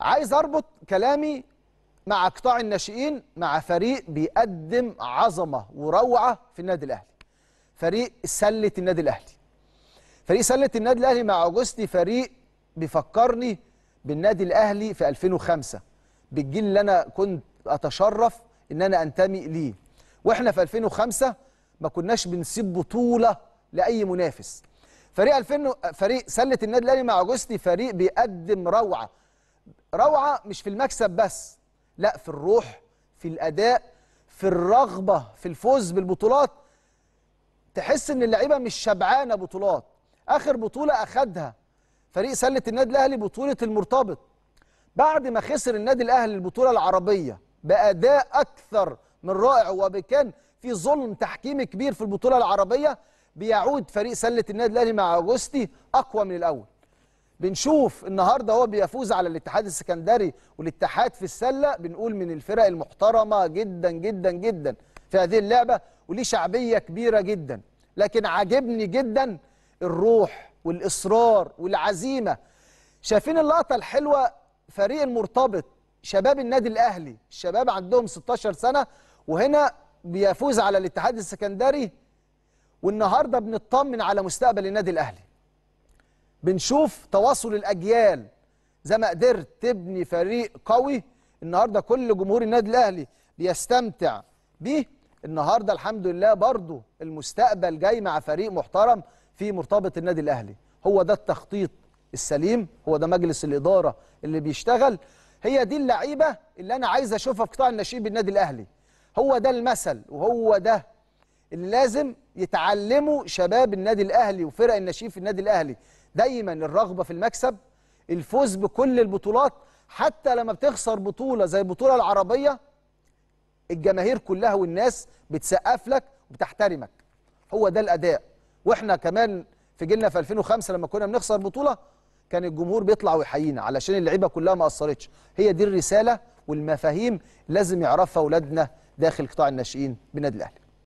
عايز اربط كلامي مع قطاع الناشئين مع فريق بيقدم عظمه وروعه في النادي الاهلي فريق سله النادي الاهلي فريق سله النادي الاهلي مع اوجستي فريق بيفكرني بالنادي الاهلي في 2005 بالجيل اللي انا كنت اتشرف ان انا انتمي ليه واحنا في 2005 ما كناش بنسيب بطوله لاي منافس فريق 2000 فريق سله النادي الاهلي مع اوجستي فريق بيقدم روعه روعه مش في المكسب بس لا في الروح في الاداء في الرغبه في الفوز بالبطولات تحس ان اللعيبه مش شبعانه بطولات اخر بطوله اخدها فريق سله النادي الاهلي بطوله المرتبط بعد ما خسر النادي الاهلي البطوله العربيه باداء اكثر من رائع وبكان في ظلم تحكيمي كبير في البطوله العربيه بيعود فريق سله النادي الاهلي مع اجوستي اقوى من الاول بنشوف النهارده هو بيفوز على الاتحاد السكندري والاتحاد في السله بنقول من الفرق المحترمه جدا جدا جدا في هذه اللعبه وليه شعبيه كبيره جدا لكن عاجبني جدا الروح والاصرار والعزيمه شايفين اللقطه الحلوه فريق المرتبط شباب النادي الاهلي الشباب عندهم 16 سنه وهنا بيفوز على الاتحاد السكندري والنهارده بنطمن على مستقبل النادي الاهلي بنشوف تواصل الأجيال زي ما قدرت تبني فريق قوي النهاردة كل جمهور النادي الأهلي بيستمتع بيه النهاردة الحمد لله برضو المستقبل جاي مع فريق محترم في مرتبط النادي الأهلي هو ده التخطيط السليم هو ده مجلس الإدارة اللي بيشتغل هي دي اللعيبة اللي أنا عايز أشوفها في قطاع الناشئين بالنادي الأهلي هو ده المثل وهو ده اللي لازم يتعلمه شباب النادي الاهلي وفرق الناشئين في النادي الاهلي دايما الرغبه في المكسب الفوز بكل البطولات حتى لما بتخسر بطوله زي البطوله العربيه الجماهير كلها والناس بتسقف لك وبتحترمك هو ده الاداء واحنا كمان في جيلنا في 2005 لما كنا بنخسر بطوله كان الجمهور بيطلع ويحيينا علشان اللعيبه كلها ما قصرتش هي دي الرساله والمفاهيم لازم يعرفها اولادنا داخل قطاع الناشئين بالنادي الاهلي